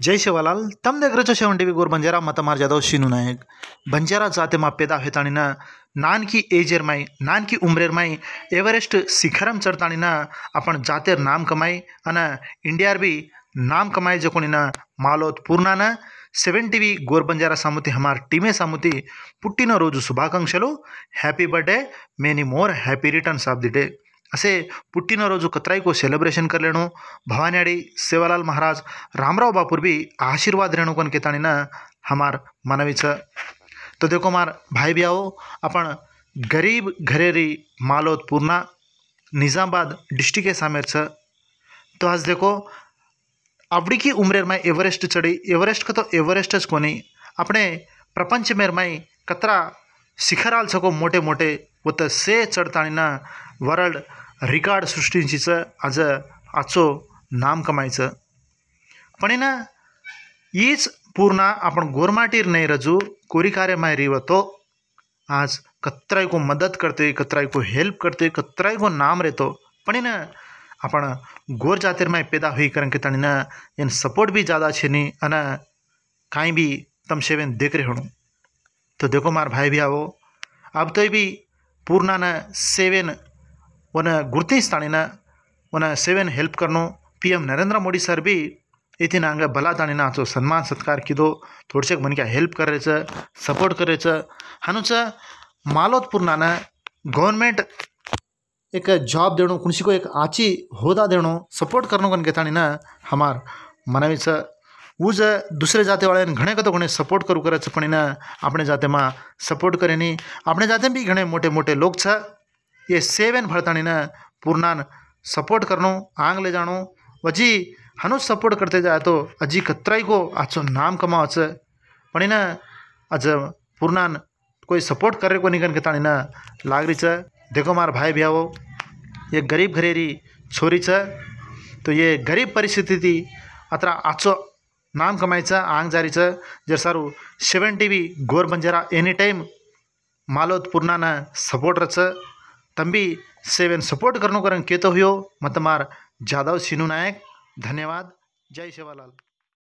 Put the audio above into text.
जय शिवालाल तम देख रहे हो टीवी गोर बंजारा मतमार जादव शिनू नायक बंजारा जाते माँ पैदा हेताणीन नान एजेर माई नान की उम्रेर माई एवरेस्ट शिखरम चढ़ताणीन अपन जातेर नाम कमाई અને ઇન્ડિયાર બી નામ કમાય જે કોણીના માલોત પૂર્ણાના సెవెన్ టీవీ గోర్బంజారా సముతి హమార్ టీమే సముతి పుట్టినరోజు శుభాకాంక్షలు happy birthday many more happy returns of the day असे को सेलिब्रेशन कर ಕರ್ಲೆಣು ಭವಾನ್ಯಾಡಿ सेवालाल महाराज रामराव बापुर भी आशीर्वाद रेणुकन के ताणीन हमार मनवी छ तो देखो मार भाई भी आओ अपन गरीब घरेरी मालोदपुरना निज़ामबाद डिस्ट्रिक्ट के सामेर छ तो आज देखो आवड़ी की उम्र में एवरेस्ट चढ़ी एवरेस्ट का तो एवरेस्ट को नहीं अपने प्रपंच मेर में कतरा शिखराल छको मोटे मोटे वो तो से चढ़ता ना वर्ल्ड रिकॉर्ड सृष्टिंचीचं आज आजचो नाम कमायचं पण हिन हीच पूर्ण आपण गोरमाटीर न्हय रजू कोरी कार्य रिवतो आज कतराई को मदद करते कतराई को हेल्प करते कतराई को नाम रहतो पण हिन आपण गोर जातिर में पैदा हुई करन के तण इन सपोर्ट भी ज़्यादा छे नहीं अने काई भी तम शेवेन देख रहे होणु तो देखो मार भाई भी आवो अब तो भी पूर्णा ने सेवेन ವನ ಗುರುತಿಸ್ತಾಣಿನ ವನ ಸೇವೆನ ಹೆಲ್ಪ್ ಕರ್ನೋ P M Narendra Modi sir B એથી આંગે ભલા તાણીના આચો સન્માન સત્કાર કીધો થોડસેક મને ક્યાં હેલ્પ કરે છે સપોર્ટ કરે છે હાનું છે માલોદપુરનાને ગવર્મેન્ટ એક જોબ દેણો કુણસીકો એક આચી હોદા દેણો સપોર્ટ કરનો કન કહેતાણીને હમાર મનાવી છે હું જ દૂસરે જાતિવાળાને ઘણે કતો ઘણે સપોર્ટ કરવું કરે છે પણ એને આપણે જાતેમાં સપોર્ટ કરીને આપણે જાતે બી ઘણે મોટે મોટે લોક છે ಈ ಸೇವೆನ ಬಳ್ತಾಣಿನ ಪೂರ್ಣ सपोर्ट करनो आंग ले जाणो वजी हनु सपोर्ट करते जाए तो अजी को आजो नाम कमावच पण इन आज पूर्णान कोई सपोर्ट करे को निकन के ताणीन लागरी छ देखो मार भाई भ्याओ ये गरीब घरेरी छोरी छ तो ये गरीब परिस्थिति थी अत्र आजो नाम कमाइछ आंग जारी छ जर सारू seven TV Gor Banjara any time Malot पूर्णान सपोर्ट रछ ತಂಬಿ ಸೇವೆಯನ್ನು ಸಪೋರ್ಟ್ ಕರ್ನೋ ಕರಂಗೆ ಕೇಳ್ತಾ ಹುಯ್ಯೋ ಮತ್ತು ಮಾರ ಜಾದವ್ ಸಿನು ನಾಯಕ್ ಧನ್ಯವಾद जय सेवालाल